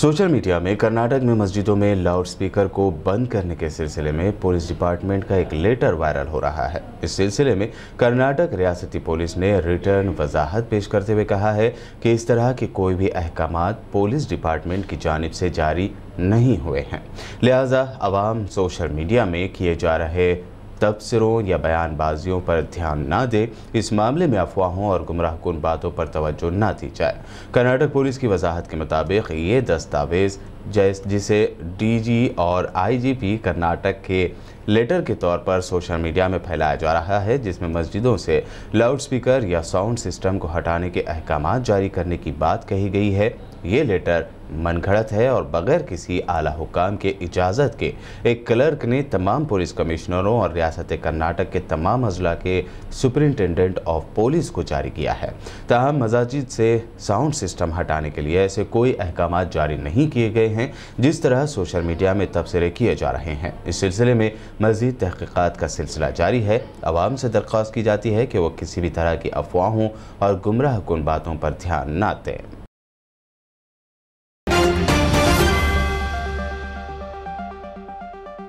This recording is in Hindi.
सोशल मीडिया में कर्नाटक में मस्जिदों में लाउड स्पीकर को बंद करने के सिलसिले में पुलिस डिपार्टमेंट का एक लेटर वायरल हो रहा है इस सिलसिले में कर्नाटक रियासती पुलिस ने रिटर्न वजाहत पेश करते हुए कहा है कि इस तरह के कोई भी अहकाम पुलिस डिपार्टमेंट की जानब से जारी नहीं हुए हैं लिहाजा आवाम सोशल मीडिया में किए जा रहे तबसरों या बयानबाजियों पर ध्यान ना दे इस मामले में अफवाहों और गुमराह कन बातों पर तोज्जो ना दी जाए कर्नाटक पुलिस की वजाहत के मुताबिक ये दस्तावेज़ जैस जिसे जी और पी कर्नाटक के लेटर के तौर पर सोशल मीडिया में फैलाया जा रहा है जिसमें मस्जिदों से लाउडस्पीकर या साउंड सिस्टम को हटाने के अहकाम जारी करने की बात कही गई है ये लेटर मनगढ़ंत है और बगैर किसी आला हुकाम के इजाज़त के एक क्लर्क ने तमाम पुलिस कमिश्नरों और रियासत कर्नाटक के तमाम अजला के सुपरिनटेंडेंट ऑफ पुलिस को जारी किया है तहम मजाजिद से साउंड सिस्टम हटाने के लिए ऐसे कोई अहकाम जारी नहीं किए गए हैं जिस तरह सोशल मीडिया में तबसरे किए जा रहे हैं इस सिलसिले में मजीद तहकीक़ात का सिलसिला जारी है आवाम से दरख्वास्त की जाती है कि वह किसी भी तरह की अफवाहों और गुमराह कन बातों पर ध्यान ना दें